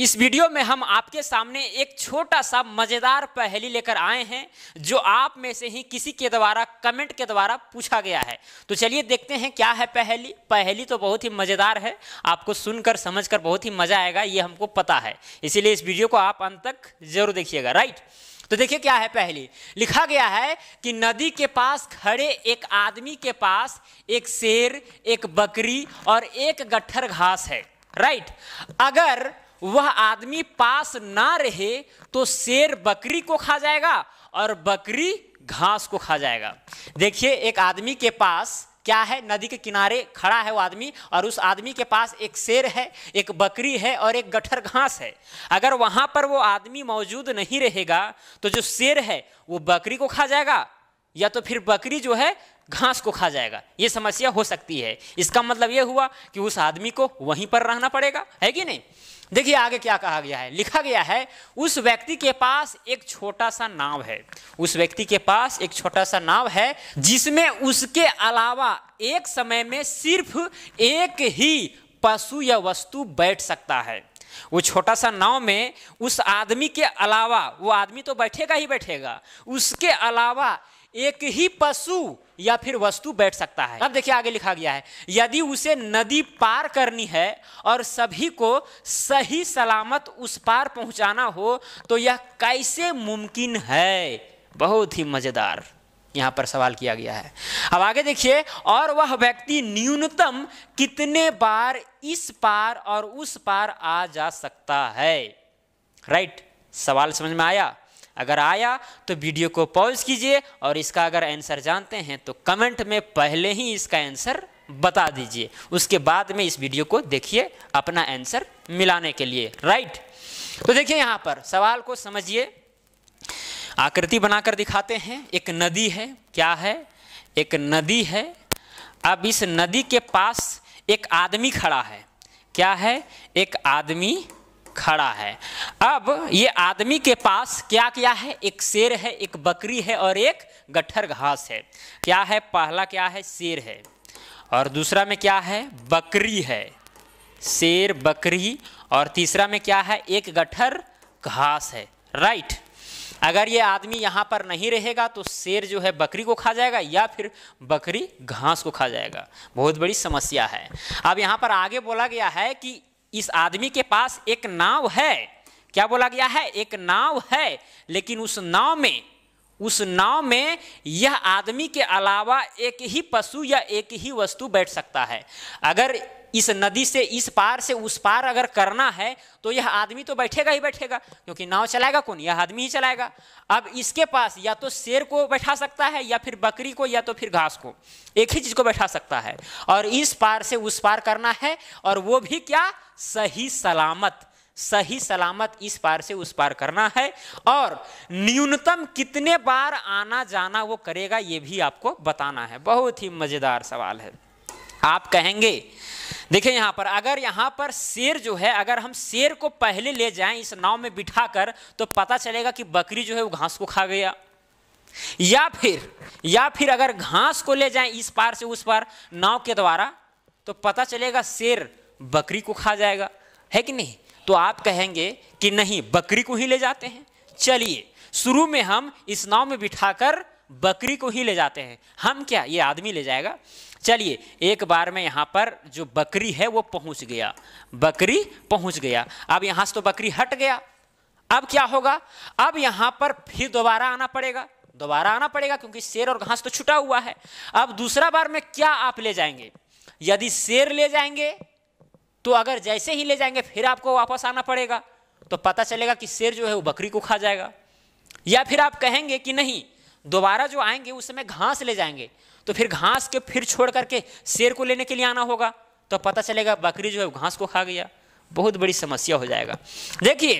इस वीडियो में हम आपके सामने एक छोटा सा मज़ेदार पहेली लेकर आए हैं जो आप में से ही किसी के द्वारा कमेंट के द्वारा पूछा गया है तो चलिए देखते हैं क्या है पहेली पहेली तो बहुत ही मज़ेदार है आपको सुनकर समझकर बहुत ही मज़ा आएगा ये हमको पता है इसीलिए इस वीडियो को आप अंत तक जरूर देखिएगा राइट तो देखिए क्या है पहली लिखा गया है कि नदी के पास खड़े एक आदमी के पास एक शेर एक बकरी और एक गट्ठर घास है राइट अगर वह आदमी पास ना रहे तो शेर बकरी को खा जाएगा और बकरी घास को खा जाएगा देखिए एक आदमी के पास क्या है नदी के किनारे खड़ा है वो आदमी और उस आदमी के पास एक शेर है एक बकरी है और एक गठर घास है अगर वहाँ पर वो आदमी मौजूद नहीं रहेगा तो जो शेर है वो बकरी को खा जाएगा या तो फिर बकरी जो है घास को खा जाएगा ये समस्या हो सकती है इसका मतलब ये हुआ कि उस आदमी को वहीं पर रहना पड़ेगा है कि नहीं देखिए आगे क्या कहा गया है लिखा गया है उस व्यक्ति के पास एक छोटा सा नाव है उस व्यक्ति के पास एक छोटा सा नाव है जिसमें उसके अलावा एक समय में सिर्फ एक ही पशु या वस्तु बैठ सकता है वो छोटा सा नाव में उस आदमी के अलावा वो आदमी तो बैठेगा ही बैठेगा उसके अलावा एक ही पशु या फिर वस्तु बैठ सकता है अब देखिए आगे लिखा गया है यदि उसे नदी पार करनी है और सभी को सही सलामत उस पार पहुंचाना हो तो यह कैसे मुमकिन है बहुत ही मज़ेदार यहां पर सवाल किया गया है अब आगे देखिए और वह व्यक्ति न्यूनतम कितने बार इस पार और उस पार आ जा सकता है राइट सवाल समझ में आया अगर आया तो वीडियो को पॉज कीजिए और इसका अगर आंसर जानते हैं तो कमेंट में पहले ही इसका आंसर बता दीजिए उसके बाद में इस वीडियो को देखिए अपना आंसर मिलाने के लिए राइट तो देखिए यहाँ पर सवाल को समझिए आकृति बनाकर दिखाते हैं एक नदी है क्या है एक नदी है अब इस नदी के पास एक आदमी खड़ा है क्या है एक आदमी खड़ा है अब ये आदमी के पास क्या क्या है एक शेर है एक बकरी है और एक गट्ठर घास है क्या है पहला क्या है शेर है और दूसरा में क्या है बकरी है शेर बकरी और तीसरा में क्या है एक गट्ठर घास है राइट अगर ये आदमी यहाँ पर नहीं रहेगा तो शेर जो है बकरी को खा जाएगा या फिर बकरी घास को खा जाएगा बहुत बड़ी समस्या है अब यहाँ पर आगे बोला गया है कि इस आदमी के पास एक नाव है क्या बोला गया है एक नाव है लेकिन उस नाव में उस नाव में यह आदमी के अलावा एक ही पशु या एक ही वस्तु बैठ सकता है अगर इस नदी से इस पार से उस पार अगर करना है तो यह आदमी तो बैठेगा ही बैठेगा क्योंकि नाव चलाएगा कौन यह आदमी ही चलाएगा अब इसके पास या तो शेर को बैठा सकता है या फिर बकरी को या तो फिर घास को एक ही चीज़ को बैठा सकता है और इस पार से उस पार करना है और वो भी क्या सही सलामत सही सलामत इस पार से उस पार करना है और न्यूनतम कितने बार आना जाना वो करेगा ये भी आपको बताना है बहुत ही मज़ेदार सवाल है आप कहेंगे देखिए यहाँ पर अगर यहां पर शेर जो है अगर हम शेर को पहले ले जाएं इस नाव में बिठाकर तो पता चलेगा कि बकरी जो है वो घास को खा गया या फिर या फिर अगर घास को ले जाएं इस पार से उस पार नाव के द्वारा तो पता चलेगा शेर बकरी को खा जाएगा है कि नहीं तो आप कहेंगे कि नहीं बकरी को ही ले जाते हैं चलिए शुरू में हम इस नाव में बिठाकर बकरी को ही ले जाते हैं हम क्या ये आदमी ले जाएगा चलिए एक बार में यहाँ पर जो बकरी है वो पहुँच गया बकरी पहुँच गया अब यहाँ से तो बकरी हट गया अब क्या होगा अब यहाँ पर फिर दोबारा आना पड़ेगा दोबारा आना पड़ेगा क्योंकि शेर और घास तो छुटा हुआ है अब दूसरा बार में क्या आप ले जाएंगे यदि शेर ले जाएंगे तो अगर जैसे ही ले जाएंगे फिर आपको वापस आना पड़ेगा तो पता चलेगा कि शेर जो है वो बकरी को खा जाएगा या फिर आप कहेंगे कि नहीं दोबारा जो आएंगे उस समय घास ले जाएंगे तो फिर घास के फिर छोड़ करके शेर को लेने के लिए आना होगा तो पता चलेगा बकरी जो है घास को खा गया बहुत बड़ी समस्या हो जाएगा देखिए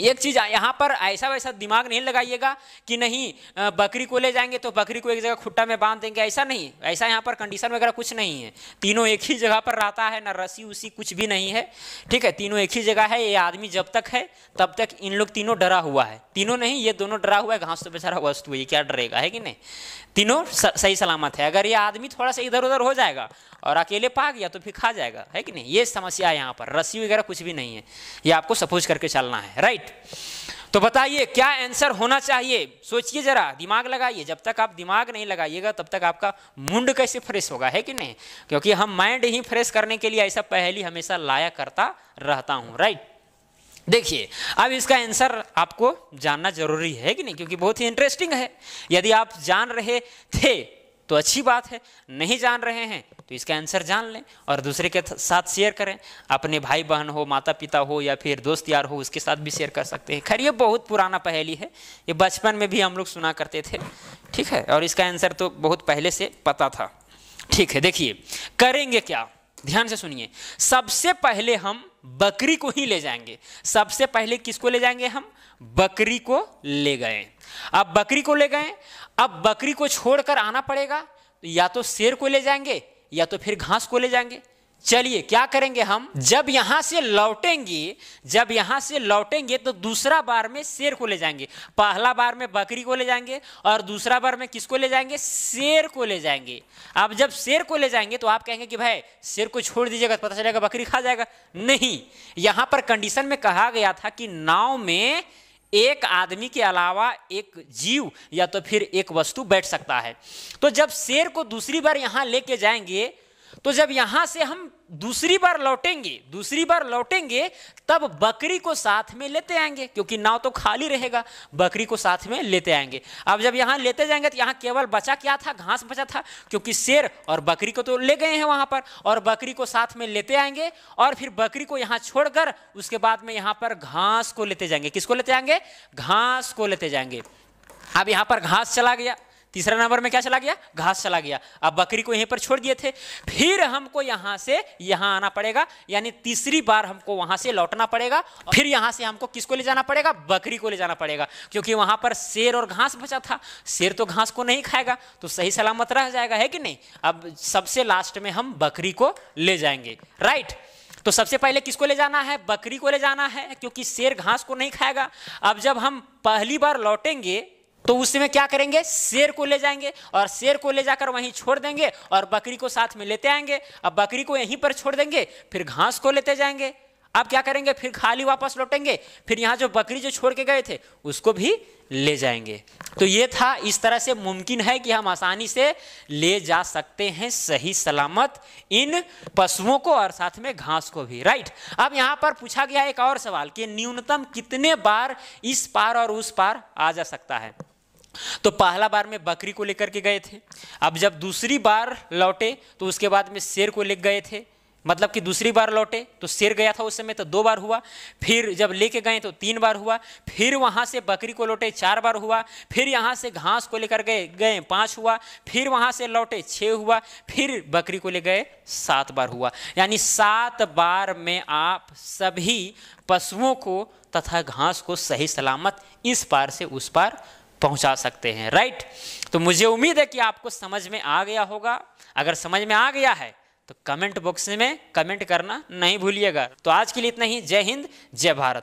एक चीज यहाँ पर ऐसा वैसा दिमाग नहीं लगाइएगा कि नहीं बकरी को ले जाएंगे तो बकरी को एक जगह खुट्टा में बांध देंगे ऐसा नहीं ऐसा यहाँ पर कंडीशन वगैरह कुछ नहीं है तीनों एक ही जगह पर रहता है ना रस्सी उसी कुछ भी नहीं है ठीक है तीनों एक ही जगह है ये आदमी जब तक है तब तक इन लोग तीनों डरा हुआ है तीनों नहीं ये दोनों डरा हुआ है घास तो बेचारा वस्तु ये क्या डरेगा है कि नहीं तीनों सही सलामत है अगर ये आदमी थोड़ा सा इधर उधर हो जाएगा और अकेले पा गया तो फिर खा जाएगा है कि नहीं ये समस्या है यहाँ पर रस्सी वगैरह कुछ भी नहीं है ये आपको सपोज करके चलना है राइट तो बताइए क्या आंसर होना चाहिए सोचिए जरा दिमाग लगाइए जब तक आप दिमाग नहीं लगाइएगा तब तक आपका मुंड कैसे फ्रेश होगा है कि नहीं क्योंकि हम माइंड ही फ्रेश करने के लिए ऐसा पहली हमेशा लाया करता रहता हूँ राइट देखिए अब इसका आंसर आपको जानना जरूरी है कि नहीं क्योंकि बहुत ही इंटरेस्टिंग है यदि आप जान रहे थे तो अच्छी बात है नहीं जान रहे हैं तो इसका आंसर जान लें और दूसरे के साथ शेयर करें अपने भाई बहन हो माता पिता हो या फिर दोस्त यार हो उसके साथ भी शेयर कर सकते हैं खैर ये बहुत पुराना पहेली है ये बचपन में भी हम लोग सुना करते थे ठीक है और इसका आंसर तो बहुत पहले से पता था ठीक है देखिए करेंगे क्या ध्यान से सुनिए सबसे पहले हम बकरी को ही ले जाएंगे सबसे पहले किसको ले जाएंगे हम बकरी को ले गए अब बकरी को ले गए अब बकरी को छोड़कर आना पड़ेगा तो या तो शेर को ले जाएंगे या तो फिर घास को ले जाएंगे चलिए क्या करेंगे हम जब यहां से लौटेंगे जब यहां से लौटेंगे तो दूसरा बार में शेर को ले जाएंगे पहला बार में बकरी को ले जाएंगे और दूसरा बार में किसको ले जाएंगे शेर को ले जाएंगे अब जब शेर को ले जाएंगे तो आप कहेंगे कि भाई शेर को छोड़ दीजिएगा तो पता चलेगा बकरी खा जाएगा नहीं यहां पर कंडीशन में कहा गया था कि नाव में एक आदमी के अलावा एक जीव या तो फिर एक वस्तु बैठ सकता है तो जब शेर को दूसरी बार यहां लेके जाएंगे तो जब यहां से हम दूसरी बार लौटेंगे दूसरी बार लौटेंगे तब बकरी को साथ में लेते आएंगे क्योंकि नाव तो खाली रहेगा बकरी को साथ में लेते आएंगे अब जब यहां लेते जाएंगे तो यहां केवल बचा क्या था घास बचा था क्योंकि शेर और बकरी को तो ले गए हैं वहां पर और बकरी को साथ में लेते आएंगे और फिर बकरी को यहां छोड़कर उसके बाद में यहां पर घास को लेते जाएंगे किसको लेते आएंगे घास को लेते जाएंगे अब यहां पर घास चला गया तीसरा नंबर में क्या चला गया घास चला गया अब बकरी को यहीं पर छोड़ दिए थे फिर हमको यहाँ से यहाँ आना पड़ेगा यानी तीसरी बार हमको वहां से लौटना पड़ेगा फिर यहाँ से हमको किसको ले जाना पड़ेगा बकरी को ले जाना पड़ेगा क्योंकि वहां पर शेर और घास बचा था शेर तो घास को नहीं खाएगा तो सही सलामत रह जाएगा है कि नहीं अब सबसे लास्ट में हम बकरी को ले जाएंगे राइट तो सबसे पहले किसको ले जाना है बकरी को ले जाना है क्योंकि शेर घास को नहीं खाएगा अब जब हम पहली बार लौटेंगे तो उसमें क्या करेंगे शेर को ले जाएंगे और शेर को ले जाकर वहीं छोड़ देंगे और बकरी को साथ में लेते आएंगे अब बकरी को यहीं पर छोड़ देंगे फिर घास को लेते जाएंगे अब क्या करेंगे फिर खाली वापस लौटेंगे फिर यहाँ जो बकरी जो छोड़ के गए थे उसको भी ले जाएंगे तो ये था इस तरह से मुमकिन है कि हम आसानी से ले जा सकते हैं सही सलामत इन पशुओं को और साथ में घास को भी राइट अब यहाँ पर पूछा गया एक और सवाल कि न्यूनतम कितने बार इस पार और उस पार आ जा सकता है तो पहला बार में बकरी को लेकर के गए थे अब जब दूसरी बार लौटे तो उसके बाद में शेर को ले गए थे मतलब कि दूसरी बार लौटे तो शेर गया था उस समय तो दो बार हुआ फिर जब लेके गए तो तीन बार हुआ फिर वहाँ से बकरी को लौटे चार बार हुआ फिर यहाँ से घास को लेकर गए गए पाँच हुआ फिर वहाँ से लौटे छः हुआ फिर बकरी को ले गए सात बार हुआ यानी सात बार में आप सभी पशुओं को तथा घास को सही सलामत इस पार से उस पार पहुंचा सकते हैं राइट तो मुझे उम्मीद है कि आपको समझ में आ गया होगा अगर समझ में आ गया है तो कमेंट बॉक्स में कमेंट करना नहीं भूलिएगा तो आज के लिए इतना ही जय हिंद जय भारत